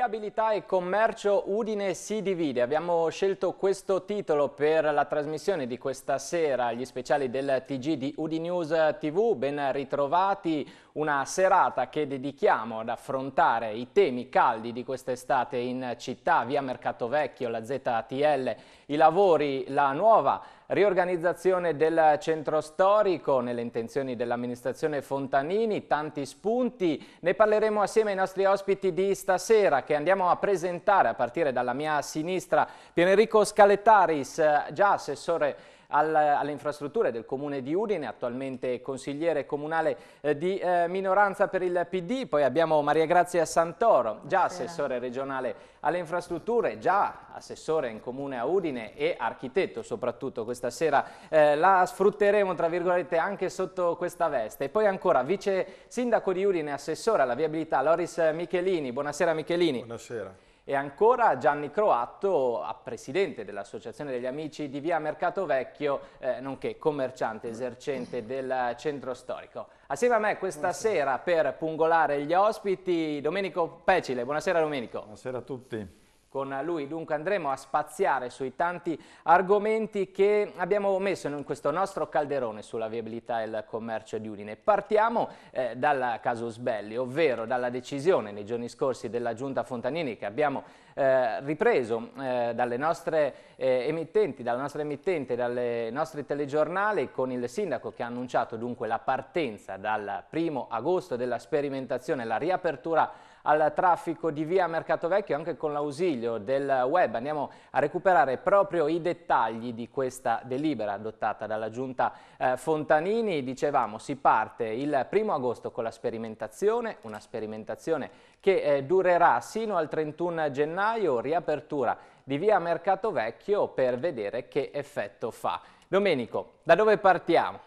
Viabilità e commercio Udine si divide. Abbiamo scelto questo titolo per la trasmissione di questa sera, gli speciali del TG di Udinews TV. Ben ritrovati, una serata che dedichiamo ad affrontare i temi caldi di quest'estate in città, via Mercato Vecchio, la ZTL, i lavori, la nuova Riorganizzazione del centro storico nelle intenzioni dell'amministrazione Fontanini, tanti spunti. Ne parleremo assieme ai nostri ospiti di stasera che andiamo a presentare a partire dalla mia sinistra Pier Enrico Scaletaris, già assessore alla, alle infrastrutture del comune di Udine, attualmente consigliere comunale eh, di eh, minoranza per il PD, poi abbiamo Maria Grazia Santoro, già assessore regionale alle infrastrutture, già assessore in comune a Udine e architetto soprattutto questa sera, eh, la sfrutteremo tra virgolette anche sotto questa veste. E poi ancora vice sindaco di Udine, assessore alla viabilità Loris Michelini, buonasera Michelini. Buonasera e ancora Gianni Croatto, presidente dell'Associazione degli Amici di Via Mercato Vecchio, eh, nonché commerciante esercente del centro storico. Assieme a me questa buonasera. sera per pungolare gli ospiti, Domenico Pecile. Buonasera Domenico. Buonasera a tutti. Con lui dunque andremo a spaziare sui tanti argomenti che abbiamo messo in questo nostro calderone sulla viabilità e il commercio di Udine. Partiamo eh, dal caso Sbelli, ovvero dalla decisione nei giorni scorsi della Giunta Fontanini che abbiamo eh, ripreso eh, dalle nostre eh, emittenti, dalla nostra emittente, dalle nostre telegiornali con il sindaco che ha annunciato dunque la partenza dal primo agosto della sperimentazione, la riapertura al traffico di via Mercato Vecchio anche con l'ausilio del web. Andiamo a recuperare proprio i dettagli di questa delibera adottata dalla giunta eh, Fontanini. Dicevamo si parte il primo agosto con la sperimentazione, una sperimentazione che eh, durerà sino al 31 gennaio, riapertura di via Mercato Vecchio per vedere che effetto fa. Domenico, da dove partiamo?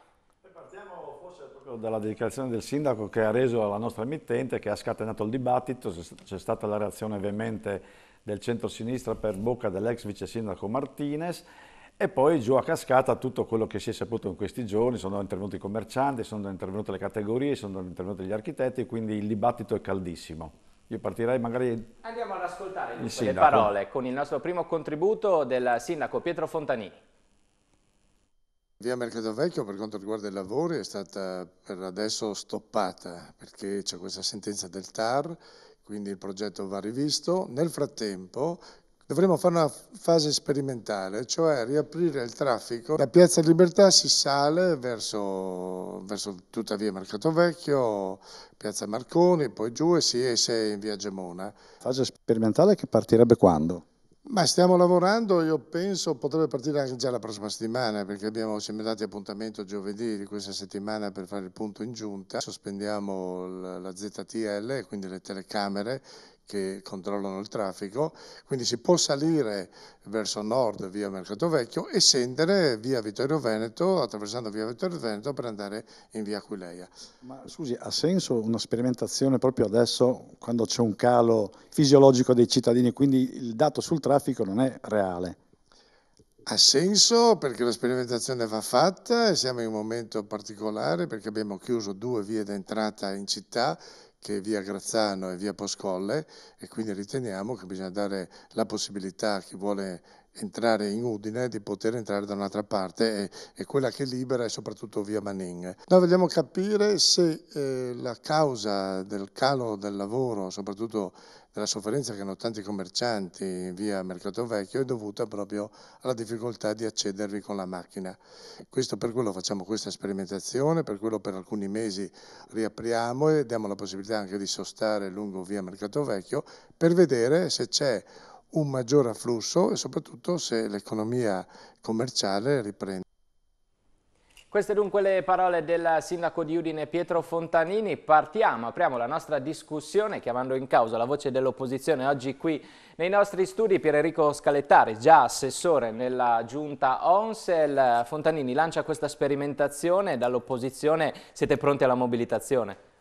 dalla dichiarazione del sindaco che ha reso alla nostra emittente, che ha scatenato il dibattito, c'è stata la reazione veemente del centro-sinistra per bocca dell'ex vice sindaco Martinez e poi giù a cascata tutto quello che si è saputo in questi giorni, sono intervenuti i commercianti, sono intervenute le categorie, sono intervenuti gli architetti, quindi il dibattito è caldissimo. Io partirei magari... Andiamo ad ascoltare le parole con il nostro primo contributo del sindaco Pietro Fontanini. Via Mercato Vecchio per quanto riguarda i lavori è stata per adesso stoppata perché c'è questa sentenza del TAR, quindi il progetto va rivisto. Nel frattempo dovremo fare una fase sperimentale, cioè riaprire il traffico. Da Piazza Libertà si sale verso, verso tutta via Mercato Vecchio, Piazza Marconi, poi giù e si esce in via Gemona. Fase sperimentale che partirebbe quando? Ma stiamo lavorando, io penso potrebbe partire anche già la prossima settimana perché abbiamo, siamo dati appuntamento giovedì di questa settimana per fare il punto in giunta. Sospendiamo la ZTL, quindi le telecamere che controllano il traffico, quindi si può salire verso nord via Mercato Vecchio e scendere via Vittorio Veneto, attraversando via Vittorio Veneto per andare in via Aquileia. Ma scusi, ha senso una sperimentazione proprio adesso quando c'è un calo fisiologico dei cittadini, quindi il dato sul traffico non è reale? Ha senso perché la sperimentazione va fatta e siamo in un momento particolare perché abbiamo chiuso due vie d'entrata in città che è via Grazzano e via Poscolle e quindi riteniamo che bisogna dare la possibilità a chi vuole entrare in Udine, di poter entrare da un'altra parte e, e quella che libera è soprattutto via Maning. Noi vogliamo capire se eh, la causa del calo del lavoro, soprattutto della sofferenza che hanno tanti commercianti via Mercato Vecchio è dovuta proprio alla difficoltà di accedervi con la macchina. Questo per quello facciamo questa sperimentazione, per quello per alcuni mesi riapriamo e diamo la possibilità anche di sostare lungo via Mercato Vecchio per vedere se c'è un maggior afflusso e soprattutto se l'economia commerciale riprende. Queste dunque le parole del sindaco di Udine Pietro Fontanini. Partiamo, apriamo la nostra discussione chiamando in causa la voce dell'opposizione oggi qui nei nostri studi Pier Enrico Scalettari, già assessore nella giunta Onsel. Fontanini lancia questa sperimentazione dall'opposizione, siete pronti alla mobilitazione?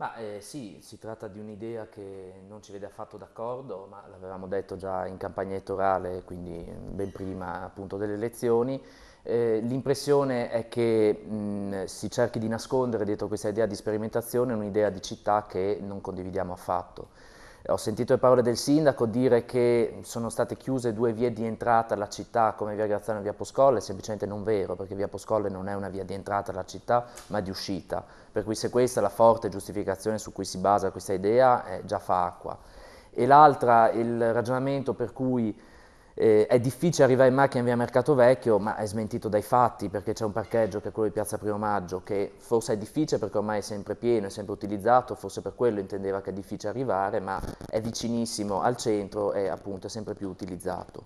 Ma eh, sì, si tratta di un'idea che non ci vede affatto d'accordo, ma l'avevamo detto già in campagna elettorale, quindi mm, ben prima appunto delle elezioni. Eh, l'impressione è che mh, mm, si cerchi di nascondere dietro questa idea di sperimentazione un'idea di città che non condividiamo affatto. Eh, ho sentito le parole del sindaco dire che sono state chiuse due vie di entrata alla città come via Graziano e via Poscolle, è semplicemente non vero perché via Poscolle non è una via di entrata alla città ma di uscita, per cui se questa è la forte giustificazione su cui si basa questa idea eh, già fa acqua. E l'altra, il ragionamento per cui eh, è difficile arrivare in macchina in via Mercato Vecchio, ma è smentito dai fatti perché c'è un parcheggio che è quello di Piazza Primo Maggio, che forse è difficile perché ormai è sempre pieno, è sempre utilizzato, forse per quello intendeva che è difficile arrivare, ma è vicinissimo al centro e appunto è sempre più utilizzato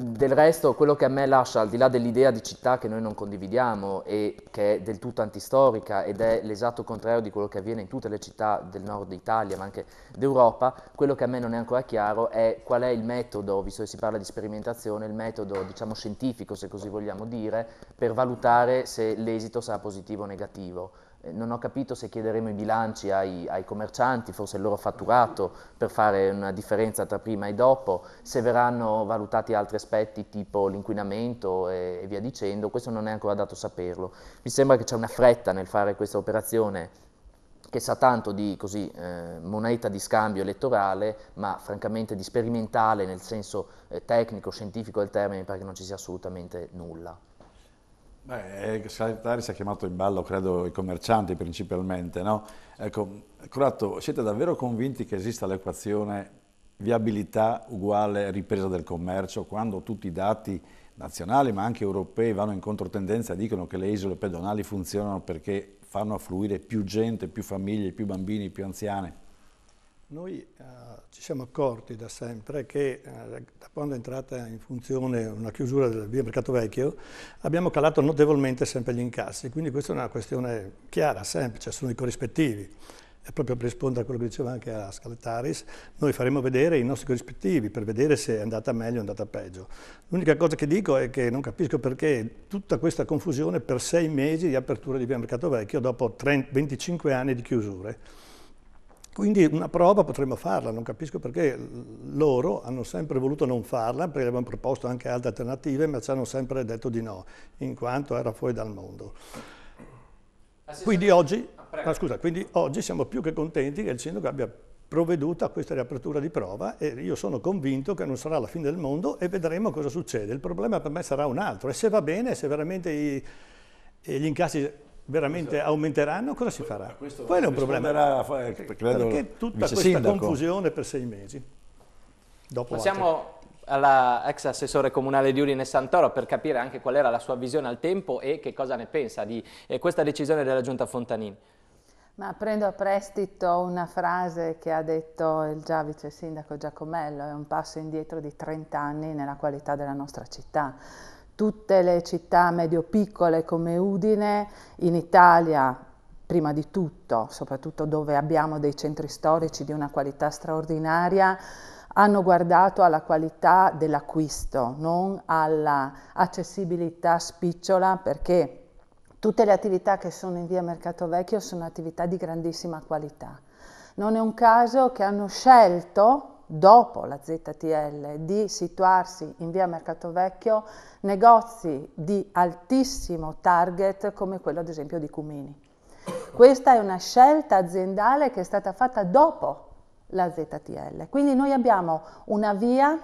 del resto quello che a me lascia, al di là dell'idea di città che noi non condividiamo e che è del tutto antistorica ed è l'esatto contrario di quello che avviene in tutte le città del nord Italia ma anche d'Europa, quello che a me non è ancora chiaro è qual è il metodo, visto che si parla di sperimentazione, il metodo diciamo scientifico se così vogliamo dire, per valutare se l'esito sarà positivo o negativo eh, non ho capito se chiederemo i bilanci ai, ai, commercianti, forse il loro fatturato, per fare una differenza tra prima e dopo, se verranno valutati altri aspetti tipo l'inquinamento e, e, via dicendo, questo non è ancora dato saperlo. Mi sembra che c'è una fretta nel fare questa operazione che sa tanto di così, eh, moneta di scambio elettorale, ma francamente di sperimentale nel senso eh, tecnico, scientifico del termine, pare che non ci sia assolutamente nulla. Beh, eh, Scalatari si è chiamato in ballo, credo, i commercianti principalmente, no? Ecco, Corato, siete davvero convinti che esista l'equazione viabilità uguale ripresa del commercio quando tutti i dati nazionali ma anche europei vanno in controtendenza e dicono che le isole pedonali funzionano perché fanno affluire più gente, più famiglie, più bambini, più anziani? Noi eh, ci siamo accorti da sempre che eh, da quando è entrata in funzione una chiusura della via Mercato Vecchio abbiamo calato notevolmente sempre gli incassi, quindi questa è una questione chiara, semplice, cioè sono i corrispettivi. E proprio per rispondere a quello che diceva anche a Scalettaris, noi faremo vedere i nostri corrispettivi per vedere se è andata meglio o è andata peggio. L'unica cosa che dico è che non capisco perché tutta questa confusione per sei mesi di apertura di via Mercato Vecchio dopo 30, 25 anni di chiusure. Quindi una prova potremmo farla, non capisco perché loro hanno sempre voluto non farla, perché avevano proposto anche altre alternative, ma ci hanno sempre detto di no, in quanto era fuori dal mondo. Quindi oggi, ah, scusa, quindi oggi siamo più che contenti che il sindaco abbia provveduto a questa riapertura di prova e io sono convinto che non sarà la fine del mondo e vedremo cosa succede. Il problema per me sarà un altro e se va bene, se veramente i, gli incassi veramente esatto. aumenteranno, cosa si farà? Quello è un problema. Fare, eh, credo, Perché tutta questa sindaco. confusione per sei mesi. Dopo Passiamo ex assessore comunale di Udine Santoro per capire anche qual era la sua visione al tempo e che cosa ne pensa di eh, questa decisione della Giunta Fontanini. Ma prendo a prestito una frase che ha detto il già vice sindaco Giacomello, è un passo indietro di 30 anni nella qualità della nostra città tutte le città medio-piccole come Udine, in Italia prima di tutto, soprattutto dove abbiamo dei centri storici di una qualità straordinaria, hanno guardato alla qualità dell'acquisto, non all'accessibilità spicciola, perché tutte le attività che sono in via Mercato Vecchio sono attività di grandissima qualità. Non è un caso che hanno scelto dopo la ZTL di situarsi in via Mercato Mercatovecchio negozi di altissimo target come quello ad esempio di Cumini. Questa è una scelta aziendale che è stata fatta dopo la ZTL. Quindi noi abbiamo una via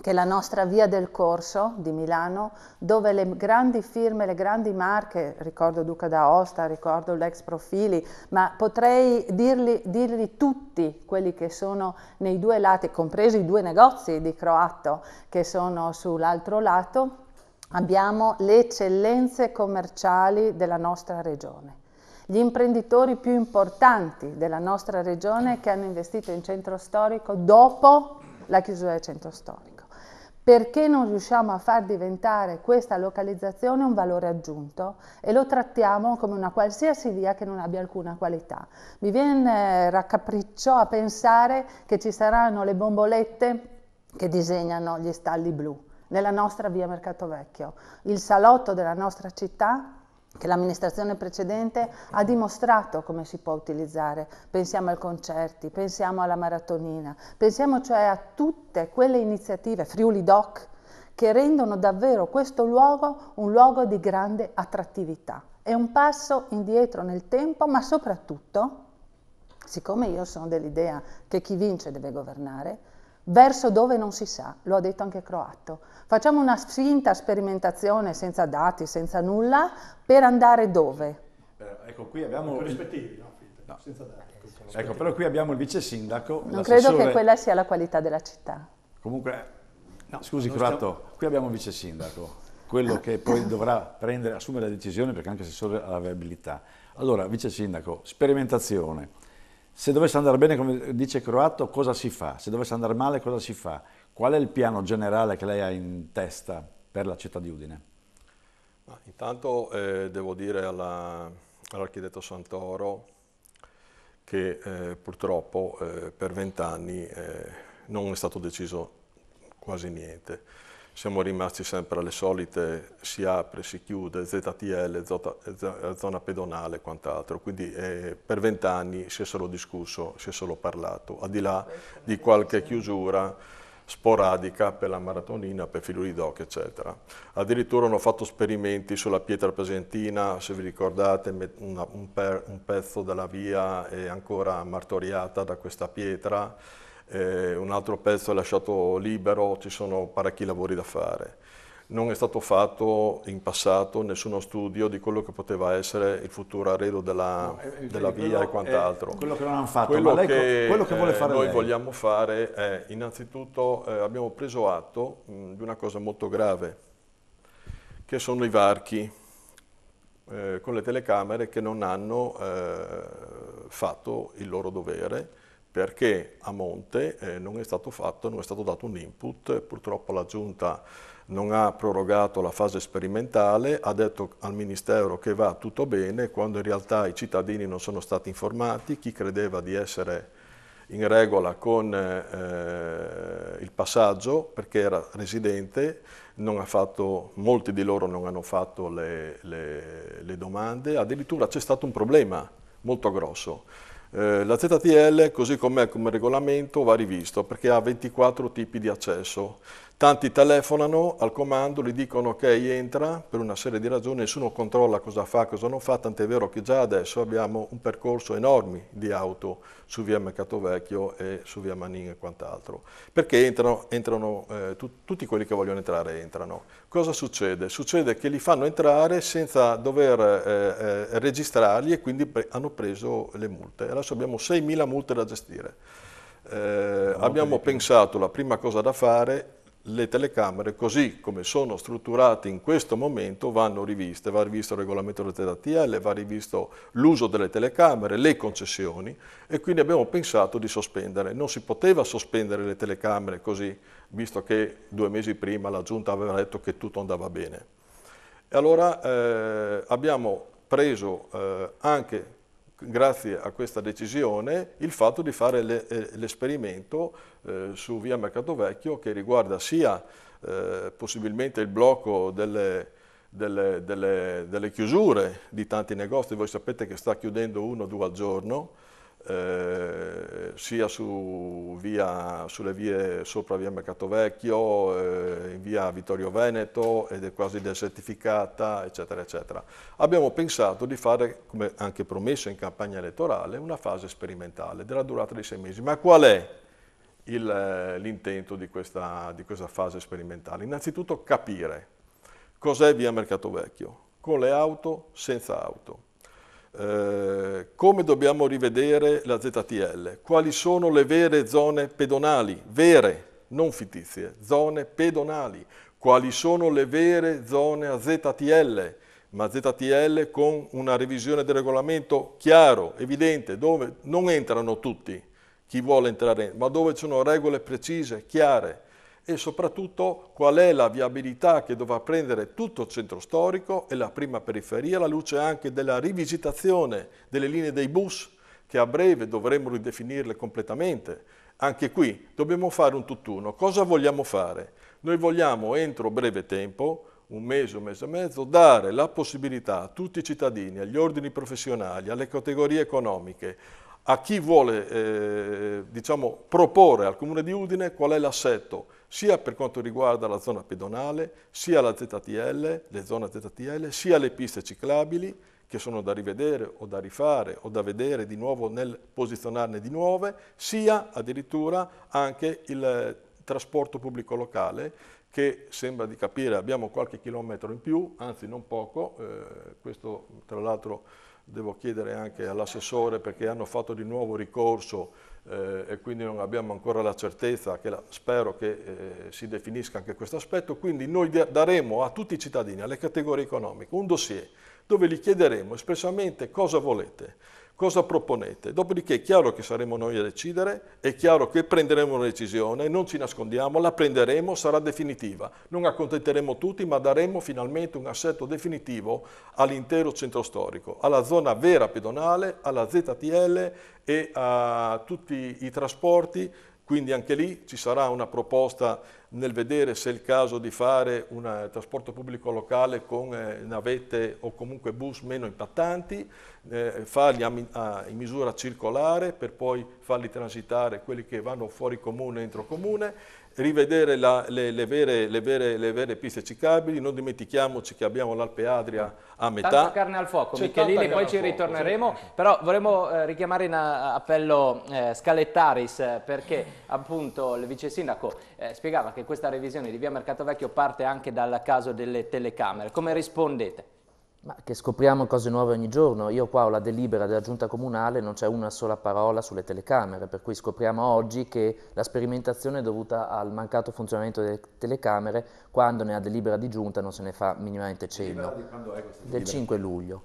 che è la nostra via del corso di Milano, dove le grandi firme, le grandi marche, ricordo Duca d'Aosta, ricordo l'ex Profili, ma potrei dirli, dirli, tutti quelli che sono nei due lati, compresi i due negozi di Croato che sono sull'altro lato, abbiamo le eccellenze commerciali della nostra regione gli imprenditori più importanti della nostra regione che hanno investito in centro storico dopo la chiusura del centro storico perché non riusciamo a far diventare questa localizzazione un valore aggiunto e lo trattiamo come una qualsiasi via che non abbia alcuna qualità. Mi viene raccapriccio a pensare che ci saranno le bombolette che disegnano gli stalli blu nella nostra via Mercato Vecchio. Il salotto della nostra città che l'amministrazione precedente ha dimostrato come si può utilizzare. Pensiamo ai concerti, pensiamo alla maratonina, pensiamo cioè a tutte quelle iniziative, Friuli Doc, che rendono davvero questo luogo un luogo di grande attrattività. È un passo indietro nel tempo, ma soprattutto, siccome io sono dell'idea che chi vince deve governare, verso dove non si sa, lo ha detto anche Croatto. Facciamo una finta sperimentazione senza dati, senza nulla, per andare dove? Eh, ecco, qui abbiamo... Con rispettivi, no? no. Senza dati. Ecco, però qui abbiamo il vice sindaco. Non credo che quella sia la qualità della città. Comunque, no, scusi Croato, qui abbiamo il vice sindaco, quello che poi dovrà prendere, assumere la decisione perché anche assessore la viabilità. Allora, vice sindaco, sperimentazione se dovesse andare bene, come dice Croato, cosa si fa? Se dovesse andare male, cosa si fa? Qual è il piano generale che lei ha in testa per la città di Udine? Ma intanto eh, devo dire all'architetto Santoro che eh, purtroppo eh, per vent'anni eh, non è stato deciso quasi niente siamo rimasti sempre alle solite si apre, si chiude, ZTL, zona pedonale e quant'altro. Quindi eh, per vent'anni si è solo discusso, si è solo parlato, al di là di qualche chiusura sporadica per la maratonina, per Filuridoc, eccetera. Addirittura hanno fatto esperimenti sulla pietra presentina, se vi ricordate una, un, per, un pezzo della via è ancora martoriata da questa pietra, eh, un altro pezzo è lasciato libero, ci sono parecchi lavori da fare. Non è stato fatto in passato nessuno studio di quello che poteva essere il futuro arredo della, no, eh, eh, della via e quant'altro. Quello che non hanno fatto, quello lei, che, quello che vuole eh, fare noi lei. vogliamo fare è innanzitutto eh, abbiamo preso atto mh, di una cosa molto grave, che sono i varchi con le telecamere che non hanno fatto il loro dovere perché a monte eh, non è stato fatto, non è stato dato un input, purtroppo la Giunta non ha prorogato la fase sperimentale, ha detto al Ministero che va tutto bene, quando in realtà i cittadini non sono stati informati, chi credeva di essere in regola con eh, il passaggio perché era residente, fatto, molti di loro non hanno fatto le, le, le domande, addirittura c'è stato un problema molto grosso eh, la ZTL, così com'è come regolamento, va rivisto perché ha 24 tipi di accesso. Tanti telefonano al comando, gli dicono ok entra per una serie di ragioni, nessuno controlla cosa fa, cosa non fa, tant'è vero che già adesso abbiamo un percorso enorme di auto su via Mercato Vecchio e su via Manin e quant'altro, perché entrano, entrano eh, tu, tutti quelli che vogliono entrare entrano. Cosa succede? Succede che li fanno entrare senza dover eh, eh, registrarli e quindi pre hanno preso le multe. Adesso abbiamo 6.000 multe da gestire. Eh, abbiamo pensato la prima cosa da fare le telecamere così come sono strutturate in questo momento vanno riviste, va rivisto il regolamento della TTL, va rivisto l'uso delle telecamere, le concessioni e quindi abbiamo pensato di sospendere. Non si poteva sospendere le telecamere così, visto che due mesi prima la Giunta aveva detto che tutto andava bene. E allora eh, abbiamo preso eh, anche grazie a questa decisione, il fatto di fare eh, l'esperimento le, eh, su via Mercato Vecchio che riguarda sia eh, possibilmente il blocco delle, delle, delle, delle chiusure di tanti negozi, voi sapete che sta chiudendo uno o due al giorno, eh, sia su via, sulle vie sopra via Mercato Vecchio, eh, in via Vittorio Veneto ed è quasi desertificata, eccetera, eccetera. Abbiamo pensato di fare, come anche promesso in campagna elettorale, una fase sperimentale della durata di sei mesi. Ma qual è eh, l'intento di, di questa fase sperimentale? Innanzitutto capire cos'è via Mercato Vecchio, con le auto, senza auto eh, come dobbiamo rivedere la ZTL, quali sono le vere zone pedonali, vere, non fittizie, zone pedonali, quali sono le vere zone a ZTL, ma ZTL con una revisione del regolamento chiaro, evidente, dove non entrano tutti chi vuole entrare, ma dove ci sono regole precise, chiare, e soprattutto qual è la viabilità che dovrà prendere tutto il centro storico e la prima periferia alla luce anche della rivisitazione delle linee dei bus che a breve dovremo ridefinirle completamente. Anche qui dobbiamo fare un tutt'uno. Cosa vogliamo fare? Noi vogliamo entro breve tempo, un mese, un mese e mezzo, dare la possibilità a tutti i cittadini, agli ordini professionali, alle categorie economiche, a chi vuole eh, diciamo, proporre al Comune di Udine qual è l'assetto, sia per quanto riguarda la zona pedonale, sia la ZTL, le zone ZTL, sia le piste ciclabili, che sono da rivedere o da rifare o da vedere di nuovo nel posizionarne di nuove, sia addirittura anche il eh, trasporto pubblico locale, che sembra di capire abbiamo qualche chilometro in più, anzi non poco, eh, questo tra l'altro devo chiedere anche all'assessore perché hanno fatto di nuovo ricorso eh, e quindi non abbiamo ancora la certezza, che la, spero che eh, si definisca anche questo aspetto, quindi noi daremo a tutti i cittadini, alle categorie economiche, un dossier dove gli chiederemo espressamente cosa volete cosa proponete? Dopodiché è chiaro che saremo noi a decidere, è chiaro che prenderemo una decisione, non ci nascondiamo, la prenderemo, sarà definitiva. Non accontenteremo tutti, ma daremo finalmente un assetto definitivo all'intero centro storico, alla zona vera pedonale, alla ZTL e a tutti i trasporti quindi anche lì ci sarà una proposta nel vedere se è il caso di fare un eh, trasporto pubblico locale con eh, navette o comunque bus meno impattanti, eh, farli a, a, in misura circolare per poi farli transitare quelli che vanno fuori comune, entro comune rivedere la, le, le, vere, le, vere, le, vere, piste ciclabili, non dimentichiamoci che abbiamo l'Alpe Adria a metà. Tanta carne al fuoco, Michelini, poi ci ritorneremo, sì. però vorremmo eh, richiamare in eh, appello eh, Scalettaris eh, perché appunto il vice sindaco eh, spiegava che questa revisione di via Mercato Vecchio parte anche dal caso delle telecamere, come rispondete? Ma che scopriamo cose nuove ogni giorno. Io qua ho la delibera della giunta comunale, non c'è una sola parola sulle telecamere, per cui scopriamo oggi che la sperimentazione è dovuta al mancato funzionamento delle telecamere quando nella delibera di giunta non se ne fa minimamente cenno. Del 5 luglio.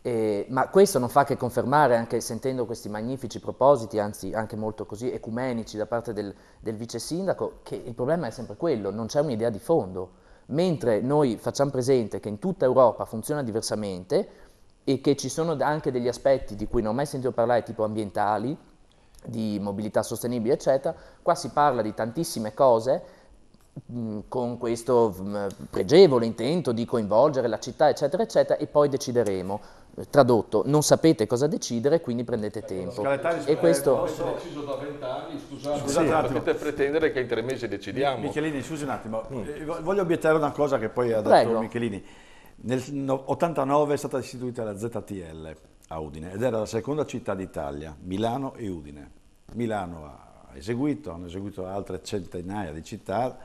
Eh, ma questo non fa che confermare, anche sentendo questi magnifici propositi, anzi anche molto così ecumenici da parte del, del vice sindaco, che il problema è sempre quello, non c'è un'idea di fondo mentre noi facciamo presente che in tutta Europa funziona diversamente e che ci sono anche degli aspetti di cui non ho mai sentito parlare, tipo ambientali, di mobilità sostenibile, eccetera, qua si parla di tantissime cose con questo pregevole intento di coinvolgere la città, eccetera, eccetera, e poi decideremo tradotto, non sapete cosa decidere, quindi prendete ecco, tempo. E questo... deciso da vent'anni, scusate. Scusate, non potete pretendere che in tre mesi decidiamo. Michelini, scusi un attimo, mm. Eh, voglio obiettare una cosa che poi ha detto Michelini. Nel 89 è stata istituita la ZTL a Udine ed era la seconda città d'Italia, Milano e Udine. Milano ha eseguito, hanno eseguito altre centinaia di città,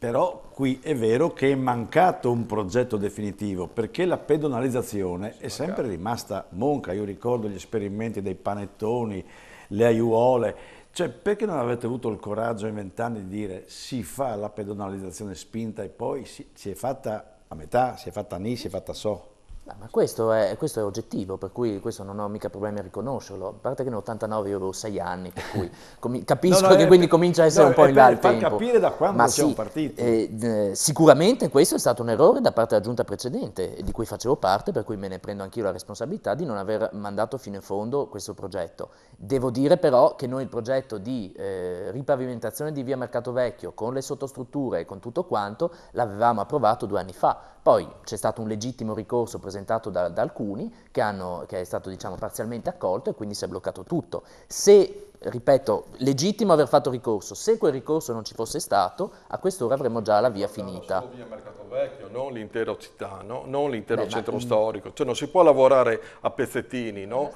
però qui è vero che è mancato un progetto definitivo, perché la pedonalizzazione è sempre rimasta monca. Io ricordo gli esperimenti dei panettoni, le aiuole. Cioè, perché non avete avuto il coraggio in vent'anni di dire si fa la pedonalizzazione spinta e poi si, si, è fatta a metà, si è fatta ni, si è fatta so? Beh, ma questo è, questo è, oggettivo, per cui questo non ho mica problemi a riconoscerlo. A parte che nell'89 io avevo 6 anni, per cui com- capisco no, no, che è, eh, quindi comincia a essere no, un po' eh, in là il tempo. capire da quando ma siamo sì, partiti. eh, sicuramente questo è stato un errore da parte della giunta precedente, di cui facevo parte, per cui me ne prendo anch'io la responsabilità di non aver mandato fino in fondo questo progetto. Devo dire però che noi il progetto di eh, ripavimentazione di via Mercato Vecchio, con le sottostrutture e con tutto quanto, l'avevamo approvato due anni fa. Poi c'è stato un legittimo ricorso presentato presentato da, da alcuni che, hanno, che, è stato diciamo, parzialmente accolto e quindi si è bloccato tutto. Se ripeto, legittimo aver fatto ricorso. Se quel ricorso non ci fosse stato, a quest'ora avremmo già la via finita. Solo via Mercato Vecchio, non l'intera città, no? non l'intero centro ma... storico. Cioè non si può lavorare a pezzettini, no?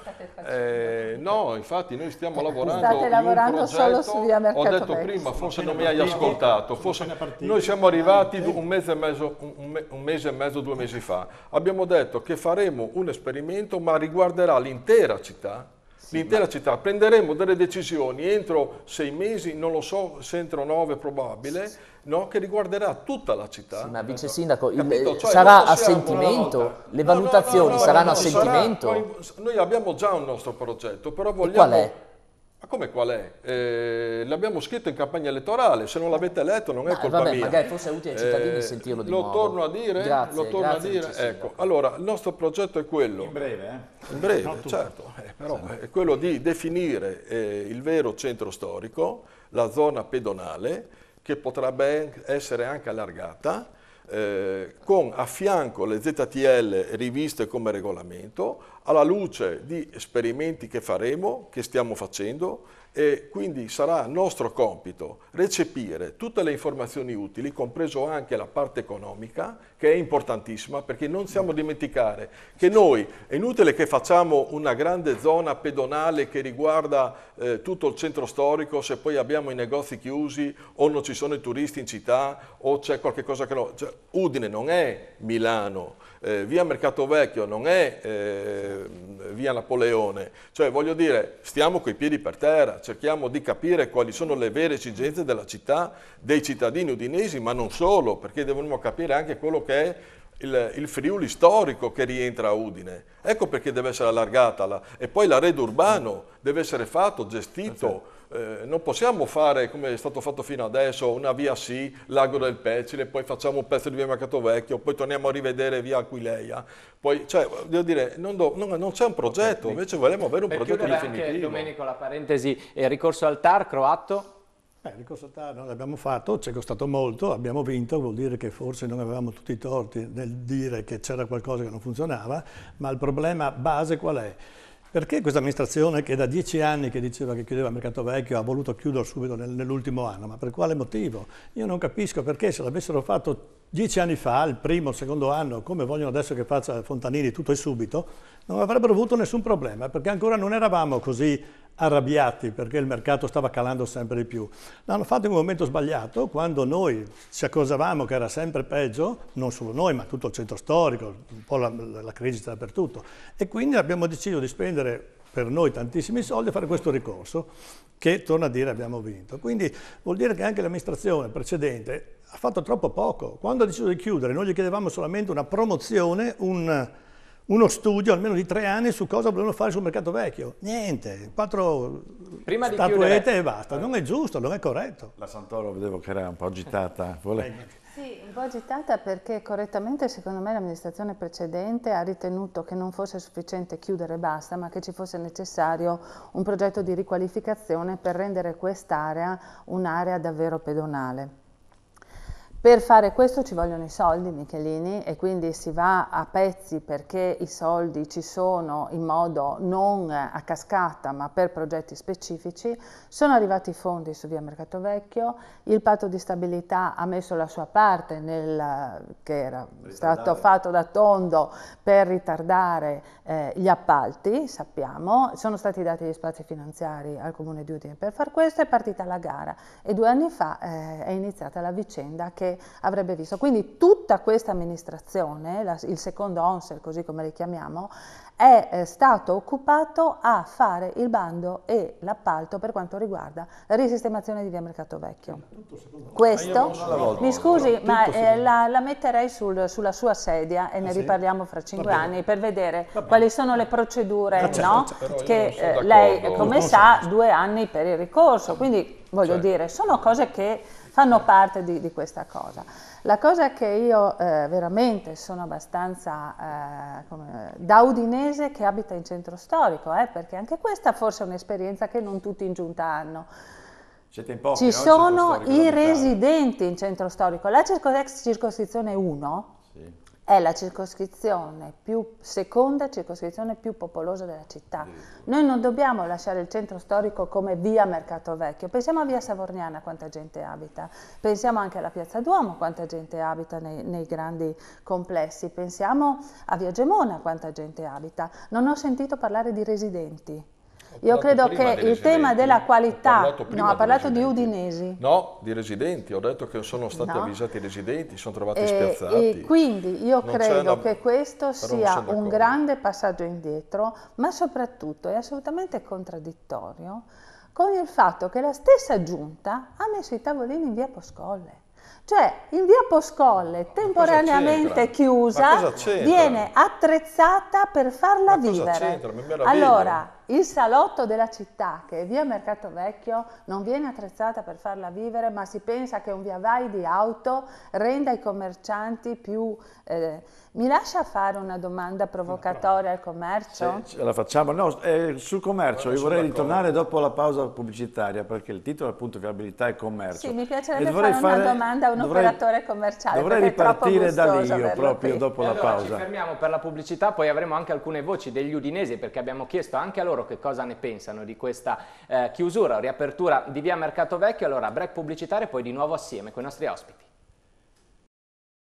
Eh, no, infatti noi stiamo lavorando State lavorando progetto, solo su via Mercato Vecchio. Ho detto Vecchio. prima, forse non mi hai ascoltato, forse noi siamo arrivati un mese, mezzo, un mese e mezzo, due mesi fa. Abbiamo detto che faremo un esperimento ma riguarderà l'intera città l'intera ma... città. Prenderemo delle decisioni entro sei mesi, non lo so se entro nove probabile, sì, no? che riguarderà tutta la città. Sì, ma vice sindaco, il... cioè, sarà a sentimento? Le valutazioni saranno a sentimento? noi abbiamo già un nostro progetto, però vogliamo... E qual è? Ma come qual è? Eh, l'abbiamo scritto in campagna elettorale, se non l'avete letto non è Ma, colpa vabbè, mia. Magari forse è utile ai cittadini eh, sentirlo di lo nuovo. Torno a dire, grazie, lo torno a dire, ecco, allora il nostro progetto è quello. In breve, eh? In breve, certo, eh, eh, però sì. è quello di definire eh, il vero centro storico, la zona pedonale, che potrebbe essere anche allargata, eh, con a fianco le ZTL riviste come regolamento, alla luce di esperimenti che faremo, che stiamo facendo, e quindi sarà nostro compito recepire tutte le informazioni utili, compreso anche la parte economica, che è importantissima perché non siamo dimenticare che noi, è inutile che facciamo una grande zona pedonale che riguarda eh, tutto il centro storico se poi abbiamo i negozi chiusi o non ci sono i turisti in città o c'è qualche cosa che no. Cioè, Udine non è Milano, eh, via Mercato Vecchio, non è eh, via Napoleone. Cioè voglio dire, stiamo coi piedi per terra, cerchiamo di capire quali sono le vere esigenze della città, dei cittadini udinesi, ma non solo, perché dovremmo capire anche quello che è il, il, Friuli storico che rientra a Udine. Ecco perché deve essere allargata la, e poi l'arredo urbano deve essere fatto, gestito eh, non possiamo fare come è stato fatto fino adesso una via sì, Lago del Pecile, poi facciamo un pezzo di via Mercato Vecchio, poi torniamo a rivedere via Aquileia, poi cioè, devo dire, non, do, non, non c'è un progetto, invece vogliamo avere un per progetto definitivo. Anche, Domenico, la parentesi, il eh, ricorso al TAR croato? Eh, il ricorso al TAR non l'abbiamo fatto, ci è costato molto, abbiamo vinto, vuol dire che forse non avevamo tutti i torti nel dire che c'era qualcosa che non funzionava, ma il problema base qual è? Perché questa amministrazione che da dieci anni che diceva che chiudeva il mercato vecchio ha voluto chiudere subito nel, nell'ultimo anno? Ma per quale motivo? Io non capisco perché se l'avessero fatto dieci anni fa, il primo, il secondo anno, come vogliono adesso che faccia Fontanini tutto e subito, non avrebbero avuto nessun problema perché ancora non eravamo così arrabbiati perché il mercato stava calando sempre di più. L'hanno fatto in un momento sbagliato quando noi ci accorgevamo che era sempre peggio, non solo noi ma tutto il centro storico, un po' la, la, la crisi dappertutto e quindi abbiamo deciso di spendere per noi tantissimi soldi e fare questo ricorso che, torno a dire, abbiamo vinto. Quindi vuol dire che anche l'amministrazione precedente ha fatto troppo poco. Quando ha deciso di chiudere noi gli chiedevamo solamente una promozione, un uno studio almeno di tre anni su cosa volevano fare sul mercato vecchio. Niente, quattro Prima statuette chiudere... e basta. Non è giusto, non è corretto. La Santoro vedevo che era un po' agitata. Vole... Sì, un po' agitata perché correttamente secondo me l'amministrazione precedente ha ritenuto che non fosse sufficiente chiudere e basta, ma che ci fosse necessario un progetto di riqualificazione per rendere quest'area un'area davvero pedonale. Per fare questo ci vogliono i soldi, Michelini, e quindi si va a pezzi perché i soldi ci sono in modo non a cascata, ma per progetti specifici. Sono arrivati i fondi su Via Mercato Vecchio, il patto di stabilità ha messo la sua parte nel, che era Ritardare. stato fatto da Tondo per ritardare eh, gli appalti, sappiamo. Sono stati dati gli spazi finanziari al Comune di Udine per far questo, è partita la gara e due anni fa eh, è iniziata la vicenda che avrebbe, visto. Quindi tutta questa amministrazione, la, il secondo ONSEL, così come li chiamiamo, è, eh, stato occupato a fare il bando e l'appalto per quanto riguarda la risistemazione di via Mercato Vecchio. Questo, mi scusi, ma eh, la, la, metterei sul, sulla sua sedia e ne ah, sì? riparliamo fra cinque anni per vedere quali sono le procedure ah, certo, no? certo, che eh, lei, come sa, due anni per il ricorso. Quindi voglio certo. dire, sono cose che fanno parte di, di questa cosa. La cosa che io eh, veramente sono abbastanza eh, come, da udinese che abita in centro storico, eh, perché anche questa forse è un'esperienza che non tutti in giunta hanno. Pochi, Ci no? sono i residenti in centro storico. La circos- circoscrizione 1 sì è la circoscrizione più, seconda circoscrizione più popolosa della città. Noi non dobbiamo lasciare il centro storico come via Mercato Vecchio, pensiamo a via Savorniana quanta gente abita, pensiamo anche alla piazza Duomo quanta gente abita nei, nei grandi complessi, pensiamo a via Gemona quanta gente abita. Non ho sentito parlare di residenti, io credo che il tema della qualità, prima no, ha parlato di udinesi. No, di residenti, ho detto che sono stati no. avvisati i residenti, sono trovati e, spiazzati. E quindi io non credo una... che questo sia un grande passaggio indietro, ma soprattutto è assolutamente contraddittorio con il fatto che la stessa giunta ha messo i tavolini in via Poscolle. Cioè, in via Poscolle, temporaneamente chiusa, viene attrezzata per farla Ma cosa vivere. Allora, il salotto della città, che è via Mercato Vecchio, non viene attrezzata per farla vivere, ma si pensa che un via vai di auto renda i commercianti più... Eh, mi lascia fare una domanda provocatoria al commercio? Sì, la facciamo. No, eh, sul commercio, io vorrei ritornare dopo la pausa pubblicitaria, perché il titolo è appunto viabilità e commercio. Sì, mi piacerebbe fare, fare, una domanda a un dovrei, operatore commerciale. Dovrei ripartire da lì io proprio qui. dopo e la allora pausa. Ci fermiamo per la pubblicità, poi avremo anche alcune voci degli udinesi, perché abbiamo chiesto anche a loro loro che cosa ne pensano di questa eh, chiusura o riapertura di via Mercato Vecchio. Allora, break pubblicitario e poi di nuovo assieme con i nostri ospiti.